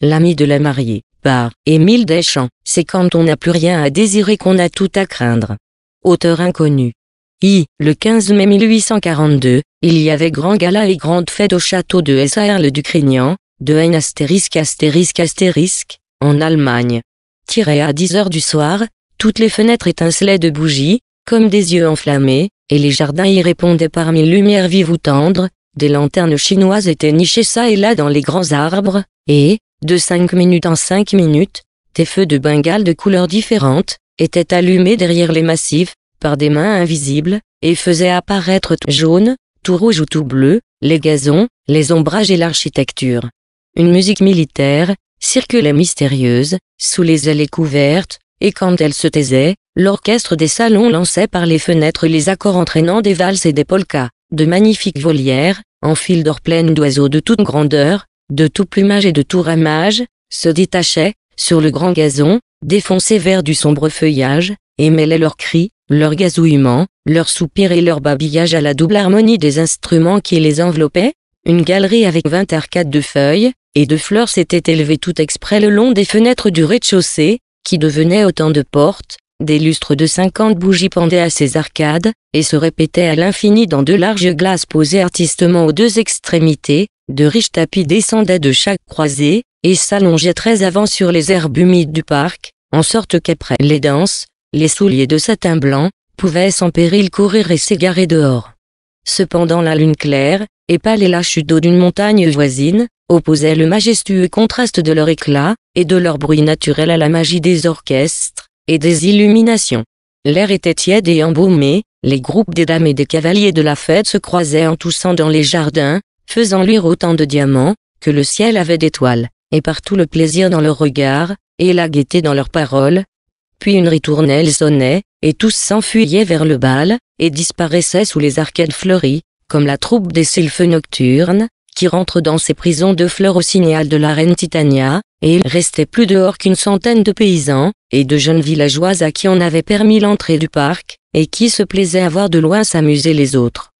L'ami de la mariée, par Émile Deschamps, c'est quand on n'a plus rien à désirer qu'on a tout à craindre. Auteur inconnu. I. Le 15 mai 1842, il y avait grand gala et grande fête au château de S.A.R. le Ducrignan, de N astérisque astérisque astérisque, en Allemagne. Tiré à 10 heures du soir, toutes les fenêtres étincelaient de bougies, comme des yeux enflammés, et les jardins y répondaient par mille lumières vives ou tendres, des lanternes chinoises étaient nichées ça et là dans les grands arbres, et, de 5 minutes en 5 minutes, des feux de Bengale de couleurs différentes étaient allumés derrière les massifs, par des mains invisibles, et faisaient apparaître tout jaune, tout rouge ou tout bleu, les gazons, les ombrages et l'architecture. Une musique militaire, circulait mystérieuse, sous les allées couvertes, et quand elle se taisait, l'orchestre des salons lançait par les fenêtres les accords entraînant des valses et des polkas, de magnifiques volières, en fil d'or pleine d'oiseaux de toute grandeur, de tout plumage et de tout ramage, se détachaient, sur le grand gazon, défoncés vers du sombre feuillage, et mêlaient leurs cris, leurs gazouillements, leurs soupirs et leurs babillages à la double harmonie des instruments qui les enveloppaient. Une galerie avec vingt arcades de feuilles et de fleurs s'était élevée tout exprès le long des fenêtres du rez-de-chaussée, qui devenaient autant de portes, des lustres de cinquante bougies pendaient à ces arcades, et se répétaient à l'infini dans de larges glaces posées artistement aux deux extrémités, de riches tapis descendaient de chaque croisée, et s'allongeaient très avant sur les herbes humides du parc, en sorte qu'après les danses, les souliers de satin blanc, pouvaient sans péril courir et s'égarer dehors. Cependant la lune claire, et pâle et la chute d'eau d'une montagne voisine, opposait le majestueux contraste de leur éclat, et de leur bruit naturel à la magie des orchestres, et des illuminations. L'air était tiède et embaumé, les groupes des dames et des cavaliers de la fête se croisaient en toussant dans les jardins, faisant luire autant de diamants, que le ciel avait d'étoiles, et partout le plaisir dans leurs regards, et la gaieté dans leurs paroles. Puis une ritournelle sonnait, et tous s'enfuyaient vers le bal, et disparaissaient sous les arcades fleuries, comme la troupe des sylphes nocturnes, qui rentrent dans ses prisons de fleurs au signal de la reine Titania, et il restait plus dehors qu'une centaine de paysans, et de jeunes villageoises à qui on avait permis l'entrée du parc, et qui se plaisaient à voir de loin s'amuser les autres.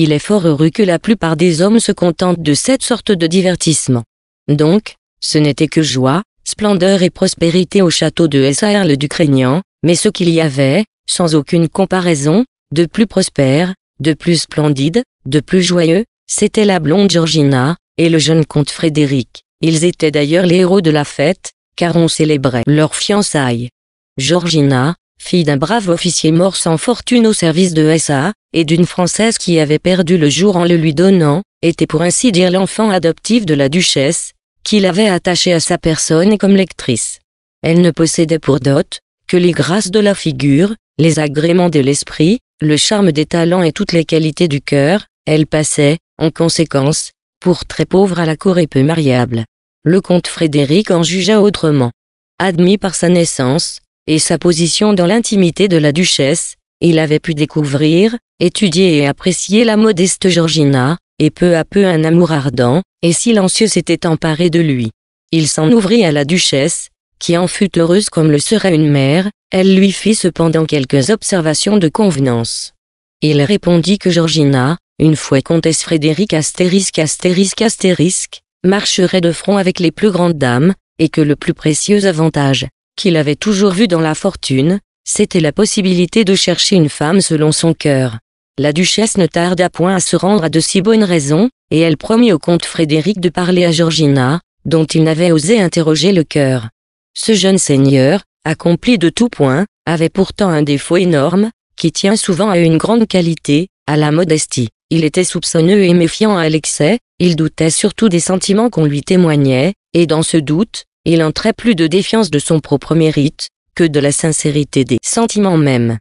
Il est fort heureux que la plupart des hommes se contentent de cette sorte de divertissement. Donc, ce n'était que joie, splendeur et prospérité au château de S.A.R. le Craignan, mais ce qu'il y avait, sans aucune comparaison, de plus prospère, de plus splendide, de plus joyeux, c'était la blonde Georgina, et le jeune comte Frédéric. Ils étaient d'ailleurs les héros de la fête, car on célébrait leur fiançailles. Georgina, fille d'un brave officier mort sans fortune au service de SA, et d'une Française qui avait perdu le jour en le lui donnant, était pour ainsi dire l'enfant adoptif de la duchesse, qui l'avait attaché à sa personne comme lectrice. Elle ne possédait pour dot que les grâces de la figure, les agréments de l'esprit, le charme des talents et toutes les qualités du cœur, elle passait, en conséquence, pour très pauvre à la cour et peu mariable. Le comte Frédéric en jugea autrement. Admis par sa naissance, et sa position dans l'intimité de la duchesse, il avait pu découvrir, étudier et apprécier la modeste Georgina, et peu à peu un amour ardent et silencieux s'était emparé de lui. Il s'en ouvrit à la duchesse, qui en fut heureuse comme le serait une mère, elle lui fit cependant quelques observations de convenance. Il répondit que Georgina, une fois comtesse Frédéric astérisque astérisque astérisque, marcherait de front avec les plus grandes dames, et que le plus précieux avantage qu'il avait toujours vu dans la fortune, c'était la possibilité de chercher une femme selon son cœur. La duchesse ne tarda point à se rendre à de si bonnes raisons, et elle promit au comte Frédéric de parler à Georgina, dont il n'avait osé interroger le cœur. Ce jeune seigneur, accompli de tout point, avait pourtant un défaut énorme, qui tient souvent à une grande qualité, à la modestie. Il était soupçonneux et méfiant à l'excès, il doutait surtout des sentiments qu'on lui témoignait, et dans ce doute, il entrait plus de défiance de son propre mérite, que de la sincérité des sentiments mêmes.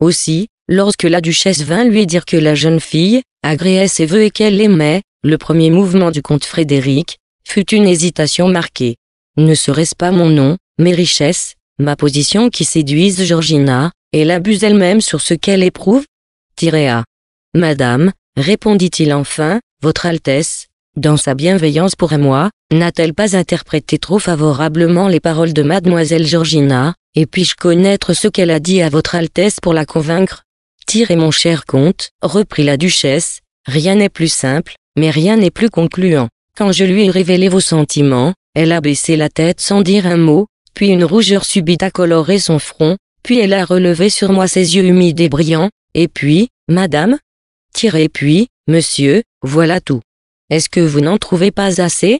Aussi, lorsque la duchesse vint lui dire que la jeune fille, agréait ses voeux et qu'elle l'aimait, le premier mouvement du comte Frédéric, fut une hésitation marquée. Ne serait-ce pas mon nom, mes richesses, ma position qui séduisent Georgina, et l'abuse elle-même sur ce qu'elle éprouve Tiréa. Madame, répondit-il enfin, Votre Altesse, dans sa bienveillance pour moi, n'a-t-elle pas interprété trop favorablement les paroles de mademoiselle Georgina, et puis-je connaître ce qu'elle a dit à votre Altesse pour la convaincre Tirez mon cher comte, reprit la duchesse, rien n'est plus simple, mais rien n'est plus concluant. Quand je lui ai révélé vos sentiments, elle a baissé la tête sans dire un mot, puis une rougeur subite a coloré son front, puis elle a relevé sur moi ses yeux humides et brillants, et puis, madame Tirez puis, monsieur, voilà tout. Est-ce que vous n'en trouvez pas assez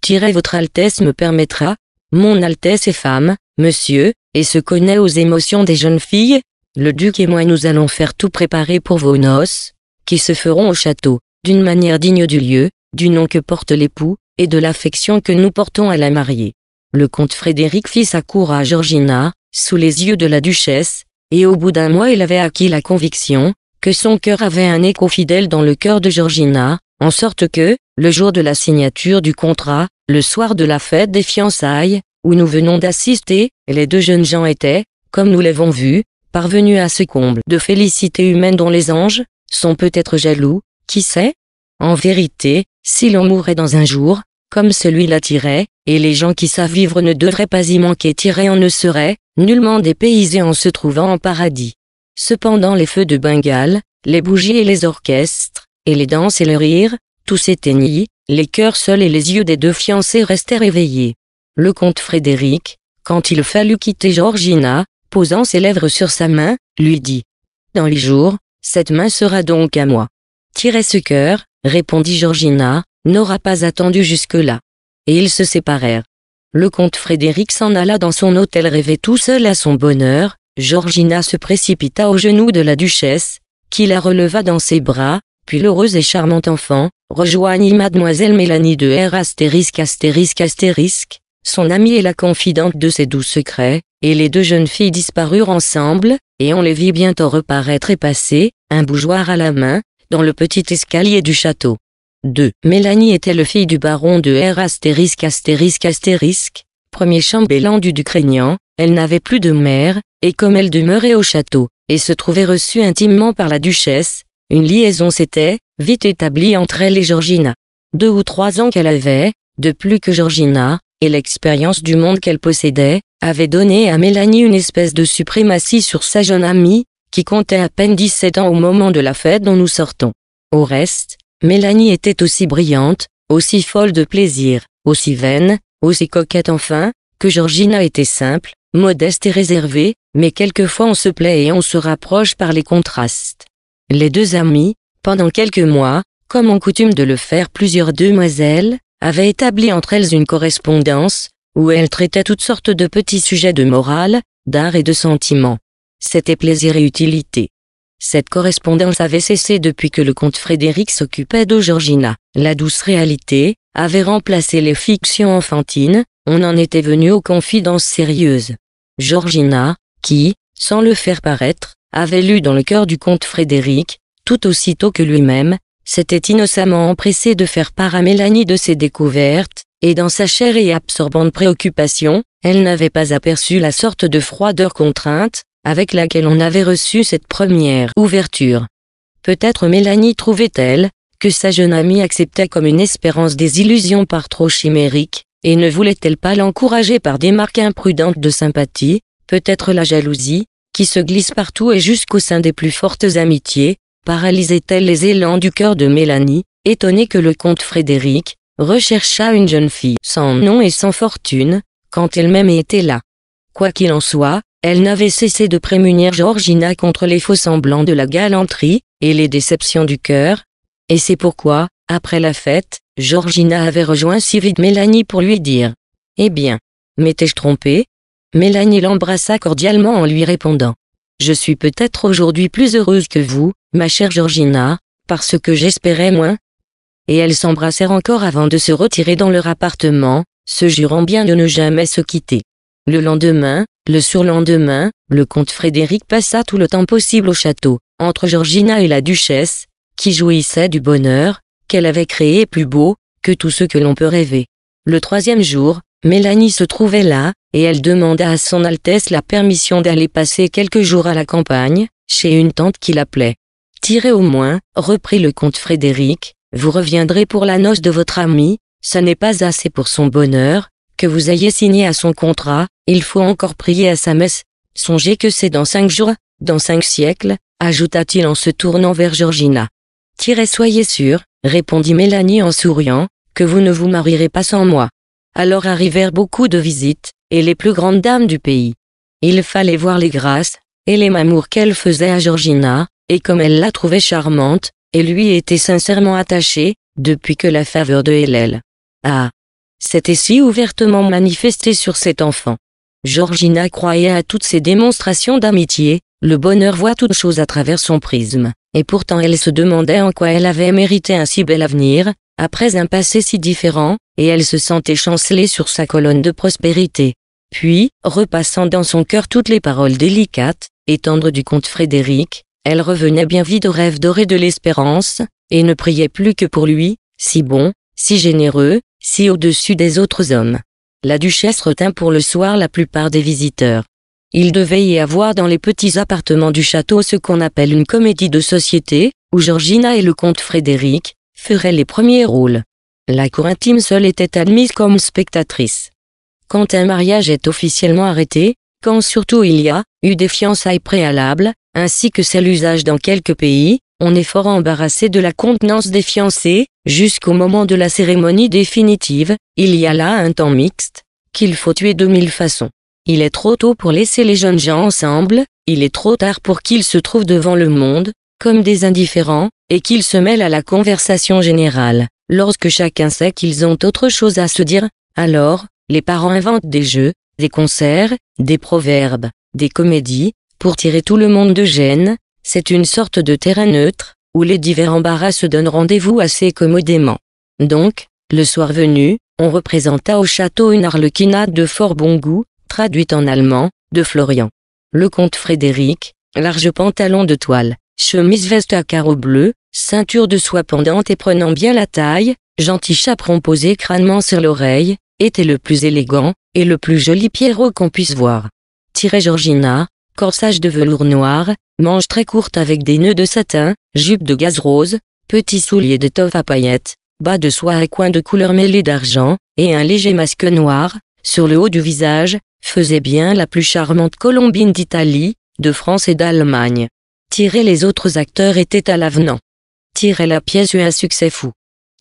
Tirez votre Altesse me permettra, mon Altesse est femme, monsieur, et se connaît aux émotions des jeunes filles, le duc et moi nous allons faire tout préparer pour vos noces, qui se feront au château, d'une manière digne du lieu, du nom que porte l'époux, et de l'affection que nous portons à la mariée. Le comte Frédéric fit sa cour à Georgina, sous les yeux de la duchesse, et au bout d'un mois il avait acquis la conviction, que son cœur avait un écho fidèle dans le cœur de Georgina, en sorte que, le jour de la signature du contrat, le soir de la fête des fiançailles, où nous venons d'assister, les deux jeunes gens étaient, comme nous l'avons vu, parvenus à ce comble de félicité humaine dont les anges, sont peut-être jaloux, qui sait En vérité, si l'on mourait dans un jour, comme celui-là tirait, et les gens qui savent vivre ne devraient pas y manquer tirer on ne serait, nullement dépaysés en se trouvant en paradis. Cependant les feux de Bengale, les bougies et les orchestres, et les danses et le rire, tout s'éteignit, les cœurs seuls et les yeux des deux fiancés restèrent éveillés. Le comte Frédéric, quand il fallut quitter Georgina, posant ses lèvres sur sa main, lui dit « Dans les jours, cette main sera donc à moi. Tirez ce cœur, répondit Georgina, n'aura pas attendu jusque-là. Et ils se séparèrent. Le comte Frédéric s'en alla dans son hôtel rêver tout seul à son bonheur, Georgina se précipita aux genoux de la duchesse, qui la releva dans ses bras, puis l'heureuse et charmante enfant, rejoignit mademoiselle Mélanie de R astérisque astérisque astérisque, son amie et la confidente de ses doux secrets, et les deux jeunes filles disparurent ensemble, et on les vit bientôt reparaître et passer, un bougeoir à la main, dans le petit escalier du château. 2. Mélanie était le fille du baron de R astérisque astérisque astérisque, premier chambellan du duc elle n'avait plus de mère, et comme elle demeurait au château, et se trouvait reçue intimement par la duchesse, une liaison s'était, vite établie entre elle et Georgina. Deux ou trois ans qu'elle avait, de plus que Georgina, et l'expérience du monde qu'elle possédait, avait donné à Mélanie une espèce de suprématie sur sa jeune amie, qui comptait à peine 17 ans au moment de la fête dont nous sortons. Au reste, Mélanie était aussi brillante, aussi folle de plaisir, aussi vaine, aussi coquette enfin, que Georgina était simple, modeste et réservée, mais quelquefois on se plaît et on se rapproche par les contrastes. Les deux amis, pendant quelques mois, comme en coutume de le faire plusieurs demoiselles, avaient établi entre elles une correspondance, où elles traitaient toutes sortes de petits sujets de morale, d'art et de sentiments. C'était plaisir et utilité. Cette correspondance avait cessé depuis que le comte Frédéric s'occupait de Georgina. La douce réalité avait remplacé les fictions enfantines, on en était venu aux confidences sérieuses. Georgina, qui, sans le faire paraître, avait lu dans le cœur du comte Frédéric, tout aussitôt que lui-même, s'était innocemment empressé de faire part à Mélanie de ses découvertes, et dans sa chère et absorbante préoccupation, elle n'avait pas aperçu la sorte de froideur contrainte, avec laquelle on avait reçu cette première ouverture. Peut-être Mélanie trouvait-elle, que sa jeune amie acceptait comme une espérance des illusions par trop chimériques, et ne voulait-elle pas l'encourager par des marques imprudentes de sympathie, peut-être la jalousie, qui se glisse partout et jusqu'au sein des plus fortes amitiés, paralysait-elle les élans du cœur de Mélanie, étonnée que le comte Frédéric, recherchât une jeune fille sans nom et sans fortune, quand elle-même était là. Quoi qu'il en soit, elle n'avait cessé de prémunir Georgina contre les faux-semblants de la galanterie, et les déceptions du cœur, et c'est pourquoi, après la fête, Georgina avait rejoint si vite Mélanie pour lui dire « Eh bien, m'étais-je trompée, Mélanie l'embrassa cordialement en lui répondant. Je suis peut-être aujourd'hui plus heureuse que vous, ma chère Georgina, parce que j'espérais moins. Et elles s'embrassèrent encore avant de se retirer dans leur appartement, se jurant bien de ne jamais se quitter. Le lendemain, le surlendemain, le comte Frédéric passa tout le temps possible au château, entre Georgina et la duchesse, qui jouissait du bonheur, qu'elle avait créé plus beau, que tout ce que l'on peut rêver. Le troisième jour, Mélanie se trouvait là, et elle demanda à son Altesse la permission d'aller passer quelques jours à la campagne, chez une tante qui l'appelait. Tirez au moins, reprit le comte Frédéric, vous reviendrez pour la noce de votre ami, ce n'est pas assez pour son bonheur, que vous ayez signé à son contrat, il faut encore prier à sa messe. Songez que c'est dans cinq jours, dans cinq siècles, ajouta-t-il en se tournant vers Georgina. Tirez soyez sûr, répondit Mélanie en souriant, que vous ne vous marierez pas sans moi alors arrivèrent beaucoup de visites, et les plus grandes dames du pays. Il fallait voir les grâces, et les mamours qu'elle faisait à Georgina, et comme elle la trouvait charmante, et lui était sincèrement attachée, depuis que la faveur de Hélèle. Ah! C'était si ouvertement manifesté sur cet enfant. Georgina croyait à toutes ces démonstrations d'amitié, le bonheur voit toutes choses à travers son prisme, et pourtant elle se demandait en quoi elle avait mérité un si bel avenir, après un passé si différent, et elle se sentait chanceler sur sa colonne de prospérité. Puis, repassant dans son cœur toutes les paroles délicates et tendres du comte Frédéric, elle revenait bien vite au rêve doré de l'espérance, et ne priait plus que pour lui, si bon, si généreux, si au-dessus des autres hommes. La duchesse retint pour le soir la plupart des visiteurs. Il devait y avoir dans les petits appartements du château ce qu'on appelle une comédie de société, où Georgina et le comte Frédéric feraient les premiers rôles la cour intime seule était admise comme spectatrice. Quand un mariage est officiellement arrêté, quand surtout il y a eu des fiançailles préalables, ainsi que c'est l'usage dans quelques pays, on est fort embarrassé de la contenance des fiancés, jusqu'au moment de la cérémonie définitive, il y a là un temps mixte, qu'il faut tuer de mille façons. Il est trop tôt pour laisser les jeunes gens ensemble, il est trop tard pour qu'ils se trouvent devant le monde, comme des indifférents, et qu'ils se mêlent à la conversation générale. Lorsque chacun sait qu'ils ont autre chose à se dire, alors, les parents inventent des jeux, des concerts, des proverbes, des comédies, pour tirer tout le monde de gêne, c'est une sorte de terrain neutre, où les divers embarras se donnent rendez-vous assez commodément. Donc, le soir venu, on représenta au château une arlequinade de fort bon goût, traduite en allemand, de Florian. Le comte Frédéric, large pantalon de toile, chemise veste à carreaux bleus, ceinture de soie pendante et prenant bien la taille, gentil chaperon posé crânement sur l'oreille, était le plus élégant, et le plus joli Pierrot qu'on puisse voir. Tiré Georgina, corsage de velours noir, manches très courtes avec des nœuds de satin, jupe de gaze rose, petits souliers d'étoffe à paillettes, bas de soie à coins de couleur mêlée d'argent, et un léger masque noir, sur le haut du visage, faisait bien la plus charmante colombine d'Italie, de France et d'Allemagne. Tiré les autres acteurs étaient à l'avenant et la pièce eut un succès fou.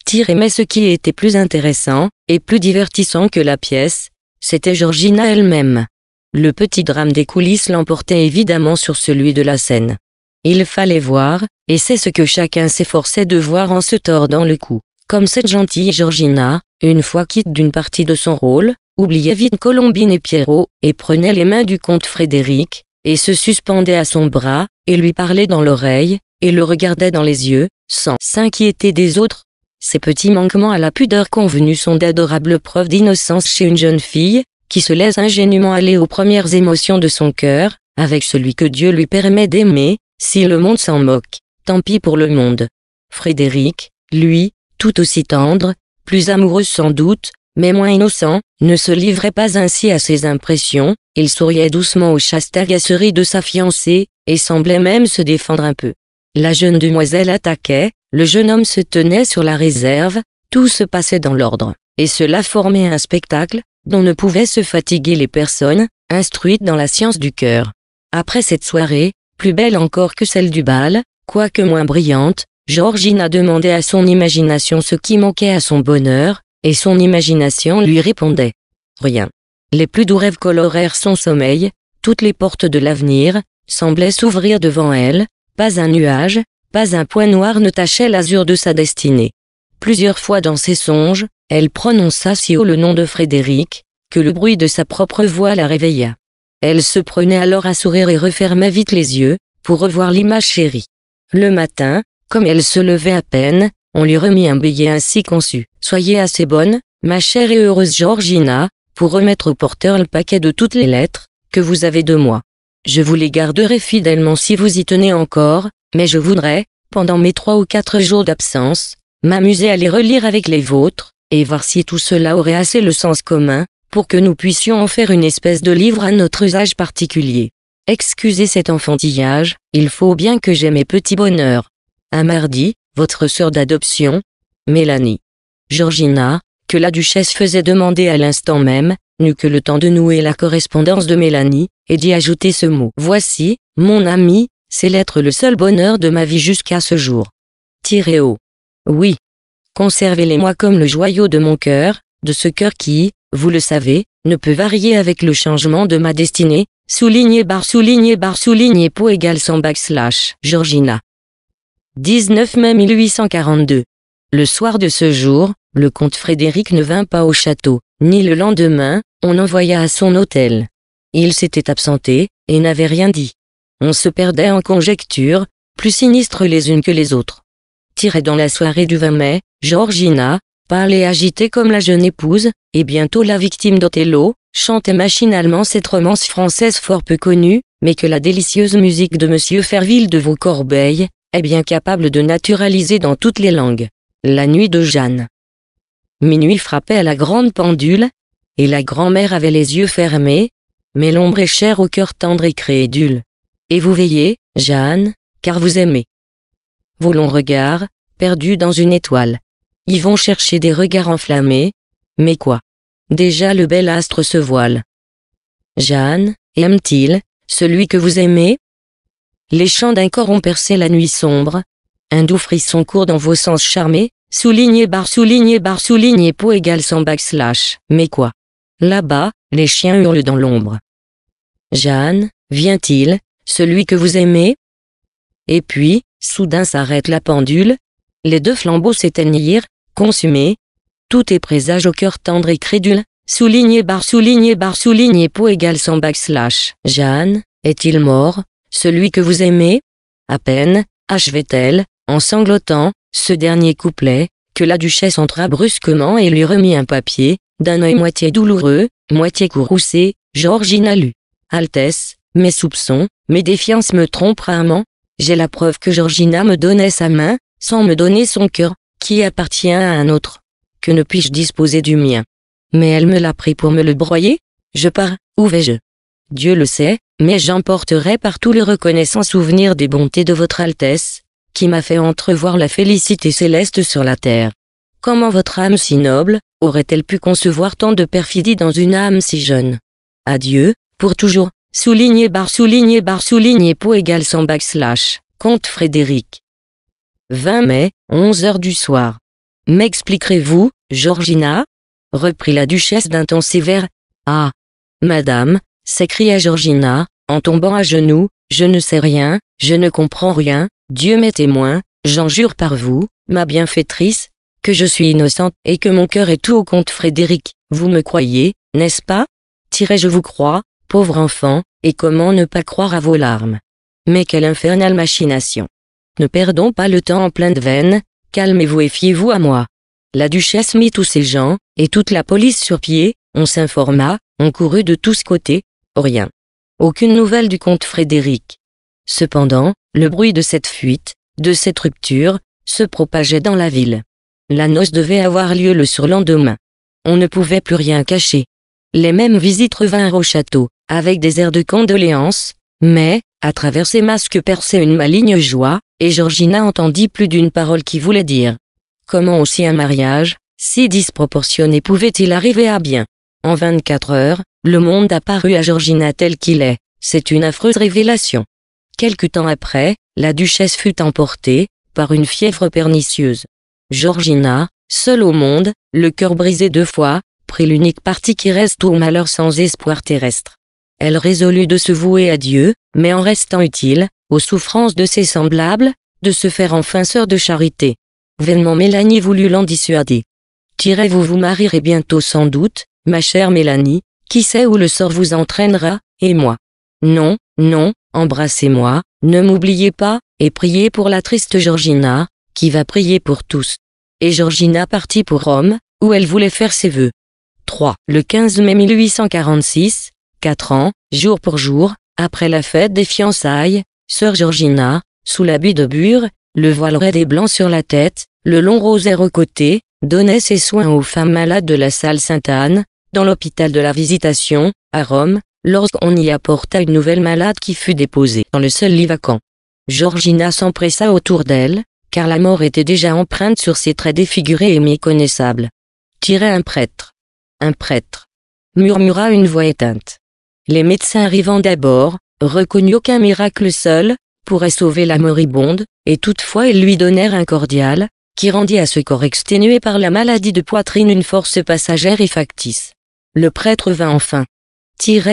tirer mais ce qui était plus intéressant, et plus divertissant que la pièce, c'était Georgina elle-même. Le petit drame des coulisses l'emportait évidemment sur celui de la scène. Il fallait voir, et c'est ce que chacun s'efforçait de voir en se tordant le cou. Comme cette gentille Georgina, une fois quitte d'une partie de son rôle, oubliait vite Colombine et Pierrot, et prenait les mains du comte Frédéric, et se suspendait à son bras, et lui parlait dans l'oreille, et le regardait dans les yeux, sans s'inquiéter des autres. Ces petits manquements à la pudeur convenue sont d'adorables preuves d'innocence chez une jeune fille, qui se laisse ingénument aller aux premières émotions de son cœur, avec celui que Dieu lui permet d'aimer, si le monde s'en moque, tant pis pour le monde. Frédéric, lui, tout aussi tendre, plus amoureux sans doute, mais moins innocent, ne se livrait pas ainsi à ses impressions, il souriait doucement aux chastes agaceries de sa fiancée, et semblait même se défendre un peu. La jeune demoiselle attaquait, le jeune homme se tenait sur la réserve, tout se passait dans l'ordre, et cela formait un spectacle, dont ne pouvaient se fatiguer les personnes, instruites dans la science du cœur. Après cette soirée, plus belle encore que celle du bal, quoique moins brillante, Georgina a demandé à son imagination ce qui manquait à son bonheur, et son imagination lui répondait. Rien. Les plus doux rêves colorèrent son sommeil, toutes les portes de l'avenir, semblaient s'ouvrir devant elle, pas un nuage, pas un point noir ne tachait l'azur de sa destinée. Plusieurs fois dans ses songes, elle prononça si haut le nom de Frédéric, que le bruit de sa propre voix la réveilla. Elle se prenait alors à sourire et refermait vite les yeux, pour revoir l'image chérie. Le matin, comme elle se levait à peine, on lui remit un billet ainsi conçu. Soyez assez bonne, ma chère et heureuse Georgina, pour remettre au porteur le paquet de toutes les lettres, que vous avez de moi. Je vous les garderai fidèlement si vous y tenez encore, mais je voudrais, pendant mes trois ou quatre jours d'absence, m'amuser à les relire avec les vôtres, et voir si tout cela aurait assez le sens commun, pour que nous puissions en faire une espèce de livre à notre usage particulier. Excusez cet enfantillage, il faut bien que j'aie mes petits bonheurs. Un mardi, votre sœur d'adoption, Mélanie. Georgina, que la duchesse faisait demander à l'instant même, n'eut que le temps de nouer la correspondance de Mélanie, et d'y ajouter ce mot. Voici, mon ami, c'est l'être le seul bonheur de ma vie jusqu'à ce jour. Tirez Oui. Conservez-les-moi comme le joyau de mon cœur, de ce cœur qui, vous le savez, ne peut varier avec le changement de ma destinée, souligné bar souligné bar souligné po égale sans backslash, Georgina. 19 mai 1842. Le soir de ce jour, le comte Frédéric ne vint pas au château ni le lendemain, on envoya à son hôtel. Il s'était absenté, et n'avait rien dit. On se perdait en conjectures, plus sinistres les unes que les autres. Tirée dans la soirée du 20 mai, Georgina, pâle et agitée comme la jeune épouse, et bientôt la victime d'Othello, chantait machinalement cette romance française fort peu connue, mais que la délicieuse musique de Monsieur Ferville de Vaucorbeil est bien capable de naturaliser dans toutes les langues. La nuit de Jeanne. Minuit frappait à la grande pendule, et la grand-mère avait les yeux fermés, mais l'ombre est chère au cœur tendre et crédule. Et vous veillez, Jeanne, car vous aimez. Vos longs regards, perdus dans une étoile. Ils vont chercher des regards enflammés, mais quoi Déjà le bel astre se voile. Jeanne, aime-t-il, celui que vous aimez Les chants d'un corps ont percé la nuit sombre, un doux frisson court dans vos sens charmés, Souligné bar souligné bar souligné po égale sans backslash. Mais quoi Là-bas, les chiens hurlent dans l'ombre. Jeanne, vient-il, celui que vous aimez Et puis, soudain s'arrête la pendule, les deux flambeaux s'éteignirent, consumés. Tout est présage au cœur tendre et crédule, souligné bar souligné bar souligné po égale sans backslash. Jeanne, est-il mort, celui que vous aimez À peine, achevait-elle, en sanglotant, ce dernier couplet, que la duchesse entra brusquement et lui remit un papier, d'un œil moitié douloureux, moitié courroucé, Georgina lut. Altesse, mes soupçons, mes défiances me trompent rarement. J'ai la preuve que Georgina me donnait sa main, sans me donner son cœur, qui appartient à un autre. Que ne puis-je disposer du mien Mais elle me l'a pris pour me le broyer Je pars, où vais-je Dieu le sait, mais j'emporterai partout le reconnaissant souvenir des bontés de votre Altesse, qui m'a fait entrevoir la félicité céleste sur la terre. Comment votre âme si noble aurait-elle pu concevoir tant de perfidie dans une âme si jeune Adieu, pour toujours, soulignez bar souligné bar souligné po égal sans backslash, comte Frédéric. 20 mai, 11 heures du soir. M'expliquerez-vous, Georgina reprit la duchesse d'un ton sévère. Ah Madame, s'écria Georgina, en tombant à genoux, je ne sais rien, je ne comprends rien, Dieu m'est témoin, j'en jure par vous, ma bienfaitrice, que je suis innocente et que mon cœur est tout au compte Frédéric. Vous me croyez, n'est-ce pas Tirez je vous crois, pauvre enfant, et comment ne pas croire à vos larmes Mais quelle infernale machination Ne perdons pas le temps en pleine veine, calmez-vous et fiez-vous à moi. La duchesse mit tous ses gens, et toute la police sur pied, on s'informa, on courut de tous côtés, rien. Aucune nouvelle du comte Frédéric. Cependant, le bruit de cette fuite, de cette rupture, se propageait dans la ville. La noce devait avoir lieu le surlendemain. On ne pouvait plus rien cacher. Les mêmes visites revinrent au château, avec des airs de condoléances, mais, à travers ces masques perçait une maligne joie, et Georgina entendit plus d'une parole qui voulait dire « Comment aussi un mariage, si disproportionné pouvait-il arriver à bien ?» En 24 heures, le monde apparut à Georgina tel qu'il est, c'est une affreuse révélation. Quelque temps après, la duchesse fut emportée, par une fièvre pernicieuse. Georgina, seule au monde, le cœur brisé deux fois, prit l'unique partie qui reste au malheur sans espoir terrestre. Elle résolut de se vouer à Dieu, mais en restant utile, aux souffrances de ses semblables, de se faire enfin sœur de charité. Vainement Mélanie voulut l'en dissuader. Tirez vous vous marierez bientôt sans doute, ma chère Mélanie, qui sait où le sort vous entraînera, et moi. Non, non, embrassez-moi, ne m'oubliez pas, et priez pour la triste Georgina, qui va prier pour tous. Et Georgina partit pour Rome, où elle voulait faire ses vœux. 3. Le 15 mai 1846, 4 ans, jour pour jour, après la fête des fiançailles, sœur Georgina, sous l'habit de bure, le voile raide et blanc sur la tête, le long rosaire aux côté, donnait ses soins aux femmes malades de la salle Sainte-Anne, dans l'hôpital de la Visitation, à Rome, lorsqu'on y apporta une nouvelle malade qui fut déposée dans le seul lit vacant. Georgina s'empressa autour d'elle, car la mort était déjà empreinte sur ses traits défigurés et méconnaissables. Tirait un prêtre. Un prêtre. murmura une voix éteinte. Les médecins arrivant d'abord, reconnus qu'un miracle seul, pourrait sauver la moribonde, et toutefois ils lui donnèrent un cordial, qui rendit à ce corps exténué par la maladie de poitrine une force passagère et factice. Le prêtre vint enfin,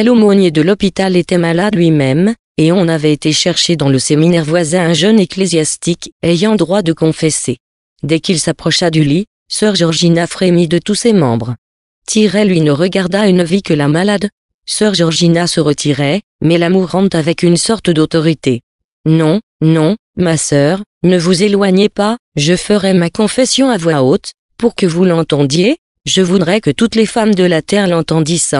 l'aumônier de l'hôpital était malade lui-même, et on avait été chercher dans le séminaire voisin un jeune ecclésiastique ayant droit de confesser. Dès qu'il s'approcha du lit, sœur Georgina frémit de tous ses membres. Tirel lui ne regarda une vie que la malade. Sœur Georgina se retirait, mais la mourante avec une sorte d'autorité. Non, non, ma sœur, ne vous éloignez pas, je ferai ma confession à voix haute, pour que vous l'entendiez, je voudrais que toutes les femmes de la terre l'entendissent,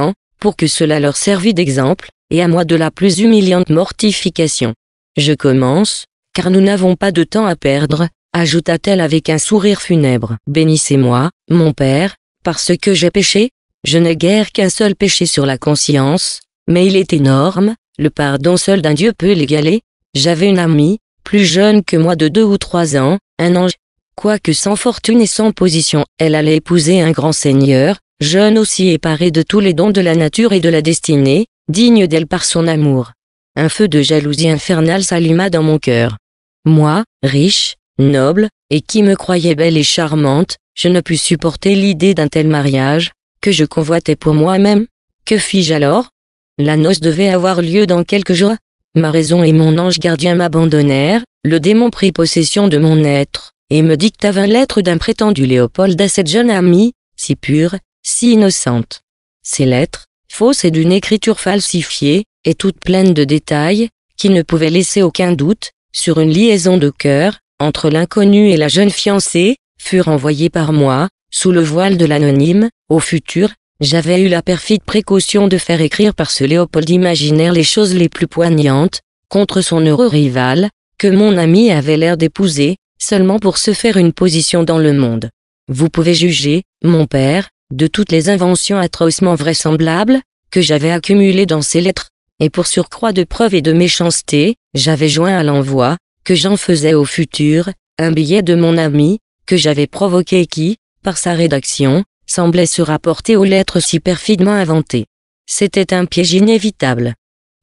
pour que cela leur servît d'exemple, et à moi de la plus humiliante mortification. Je commence, car nous n'avons pas de temps à perdre, ajouta-t-elle avec un sourire funèbre. Bénissez-moi, mon père, parce que j'ai péché. Je n'ai guère qu'un seul péché sur la conscience, mais il est énorme, le pardon seul d'un Dieu peut l'égaler. J'avais une amie, plus jeune que moi de deux ou trois ans, un ange. Quoique sans fortune et sans position, elle allait épouser un grand seigneur, jeune aussi éparée de tous les dons de la nature et de la destinée, digne d'elle par son amour. Un feu de jalousie infernale s'alluma dans mon cœur. Moi, riche, noble, et qui me croyais belle et charmante, je ne pus supporter l'idée d'un tel mariage, que je convoitais pour moi-même. Que fis-je alors La noce devait avoir lieu dans quelques jours. Ma raison et mon ange gardien m'abandonnèrent, le démon prit possession de mon être, et me dicta vingt lettres d'un prétendu Léopold à cette jeune amie, si pure, si innocente. Ces lettres, fausses et d'une écriture falsifiée, et toutes pleines de détails, qui ne pouvaient laisser aucun doute, sur une liaison de cœur, entre l'inconnu et la jeune fiancée, furent envoyées par moi, sous le voile de l'anonyme, au futur, j'avais eu la perfide précaution de faire écrire par ce Léopold imaginaire les choses les plus poignantes, contre son heureux rival, que mon ami avait l'air d'épouser, seulement pour se faire une position dans le monde. Vous pouvez juger, mon père, de toutes les inventions atrocement vraisemblables, que j'avais accumulées dans ces lettres, et pour surcroît de preuves et de méchanceté, j'avais joint à l'envoi, que j'en faisais au futur, un billet de mon ami, que j'avais provoqué et qui, par sa rédaction, semblait se rapporter aux lettres si perfidement inventées. C'était un piège inévitable.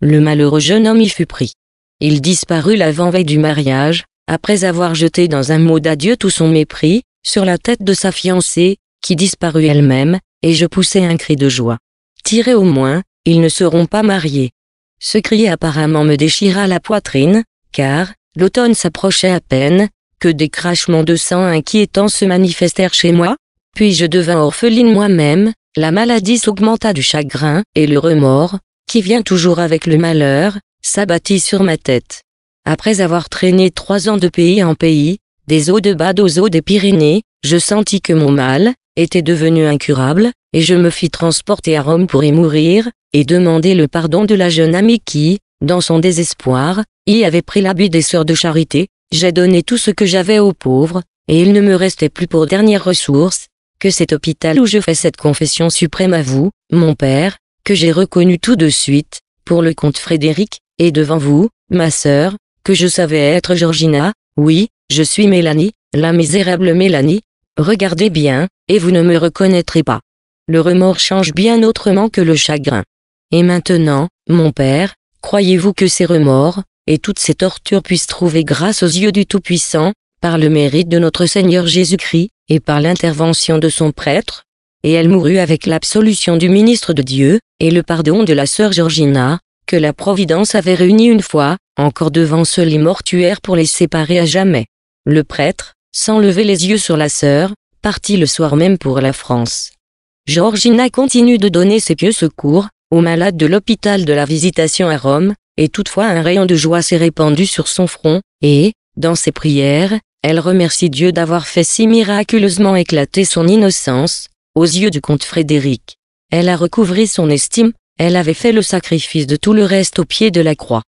Le malheureux jeune homme y fut pris. Il disparut l'avant-veille du mariage, après avoir jeté dans un mot d'adieu tout son mépris, sur la tête de sa fiancée, qui disparut elle-même, et je poussai un cri de joie. Tirez au moins, ils ne seront pas mariés. Ce cri apparemment me déchira la poitrine, car, l'automne s'approchait à peine, que des crachements de sang inquiétants se manifestèrent chez moi, puis je devins orpheline moi-même, la maladie s'augmenta du chagrin, et le remords, qui vient toujours avec le malheur, s'abattit sur ma tête. Après avoir traîné trois ans de pays en pays, des eaux de Bade aux eaux des Pyrénées, je sentis que mon mal, était devenu incurable, et je me fis transporter à Rome pour y mourir, et demander le pardon de la jeune amie qui, dans son désespoir, y avait pris l'habit des sœurs de charité, j'ai donné tout ce que j'avais aux pauvres, et il ne me restait plus pour dernière ressource, que cet hôpital où je fais cette confession suprême à vous, mon père, que j'ai reconnu tout de suite, pour le comte Frédéric, et devant vous, ma sœur, que je savais être Georgina, oui, je suis Mélanie, la misérable Mélanie, regardez bien, et vous ne me reconnaîtrez pas. Le remords change bien autrement que le chagrin. Et maintenant, mon père, croyez-vous que ces remords, et toutes ces tortures puissent trouver grâce aux yeux du Tout-Puissant, par le mérite de notre Seigneur Jésus-Christ, et par l'intervention de son prêtre Et elle mourut avec l'absolution du ministre de Dieu, et le pardon de la sœur Georgina, que la Providence avait réunie une fois, encore devant ce lit mortuaire pour les séparer à jamais. Le prêtre, sans lever les yeux sur la sœur, partit le soir même pour la France. Georgina continue de donner ses pieux secours aux malades de l'hôpital de la Visitation à Rome, et toutefois un rayon de joie s'est répandu sur son front, et, dans ses prières, elle remercie Dieu d'avoir fait si miraculeusement éclater son innocence, aux yeux du comte Frédéric. Elle a recouvré son estime, elle avait fait le sacrifice de tout le reste au pied de la croix.